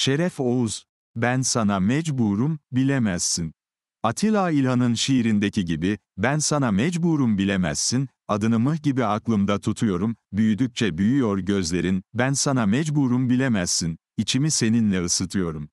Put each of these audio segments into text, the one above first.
Şeref Oğuz, ben sana mecburum, bilemezsin. Atilla İlhan'ın şiirindeki gibi, ben sana mecburum bilemezsin, adını mıh gibi aklımda tutuyorum, büyüdükçe büyüyor gözlerin, ben sana mecburum bilemezsin, içimi seninle ısıtıyorum.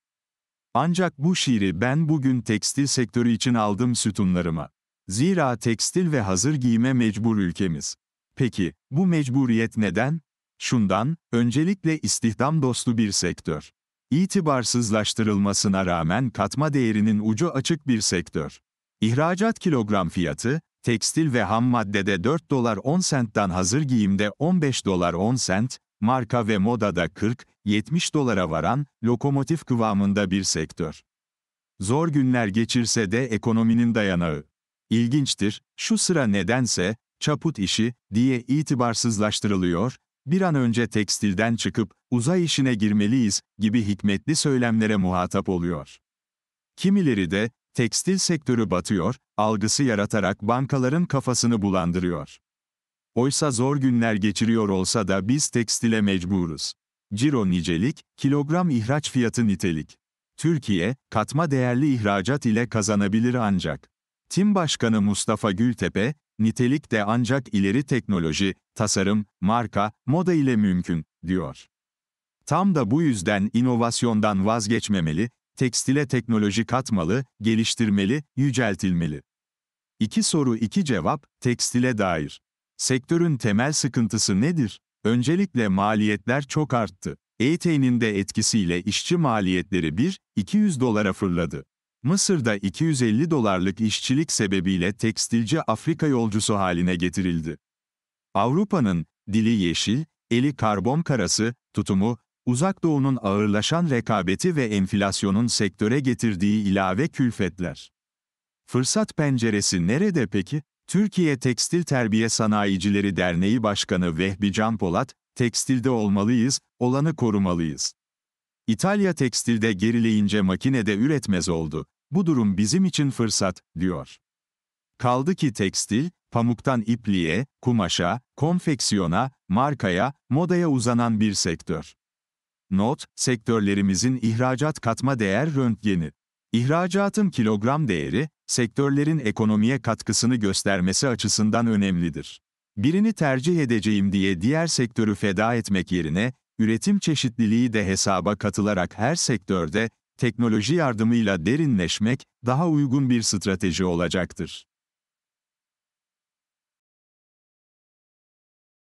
Ancak bu şiiri ben bugün tekstil sektörü için aldım sütunlarıma. Zira tekstil ve hazır giyime mecbur ülkemiz. Peki, bu mecburiyet neden? Şundan, öncelikle istihdam dostu bir sektör. İtibarsızlaştırılmasına rağmen katma değerinin ucu açık bir sektör. İhracat kilogram fiyatı, tekstil ve ham maddede 4 dolar 10 sentten hazır giyimde 15 dolar 10 sent, marka ve modada 40-70 dolara varan, lokomotif kıvamında bir sektör. Zor günler geçirse de ekonominin dayanağı. İlginçtir, şu sıra nedense, çaput işi, diye itibarsızlaştırılıyor, bir an önce tekstilden çıkıp uzay işine girmeliyiz gibi hikmetli söylemlere muhatap oluyor. Kimileri de tekstil sektörü batıyor algısı yaratarak bankaların kafasını bulandırıyor. Oysa zor günler geçiriyor olsa da biz tekstile mecburuz. Ciro nicelik, kilogram ihraç fiyatı nitelik. Türkiye, katma değerli ihracat ile kazanabilir ancak. Tim Başkanı Mustafa Gültepe, nitelik de ancak ileri teknoloji, tasarım, marka, moda ile mümkün, diyor. Tam da bu yüzden inovasyondan vazgeçmemeli, tekstile teknoloji katmalı, geliştirmeli, yüceltilmeli. İki soru iki cevap, tekstile dair. Sektörün temel sıkıntısı nedir? Öncelikle maliyetler çok arttı. EYT'nin de etkisiyle işçi maliyetleri 1-200 dolara fırladı. Mısır'da 250 dolarlık işçilik sebebiyle tekstilci Afrika yolcusu haline getirildi. Avrupa'nın dili yeşil, eli karbon karası, tutumu, Uzak Doğu'nun ağırlaşan rekabeti ve enflasyonun sektöre getirdiği ilave külfetler. Fırsat penceresi nerede peki? Türkiye Tekstil Terbiye Sanayicileri Derneği Başkanı Vehbi Can Polat, tekstilde olmalıyız, olanı korumalıyız. İtalya tekstilde gerileyince makinede üretmez oldu. Bu durum bizim için fırsat, diyor. Kaldı ki tekstil, pamuktan ipliğe, kumaşa, konfeksiyona, markaya, modaya uzanan bir sektör. Not, sektörlerimizin ihracat katma değer röntgeni. İhracatın kilogram değeri, sektörlerin ekonomiye katkısını göstermesi açısından önemlidir. Birini tercih edeceğim diye diğer sektörü feda etmek yerine, üretim çeşitliliği de hesaba katılarak her sektörde teknoloji yardımıyla derinleşmek daha uygun bir strateji olacaktır.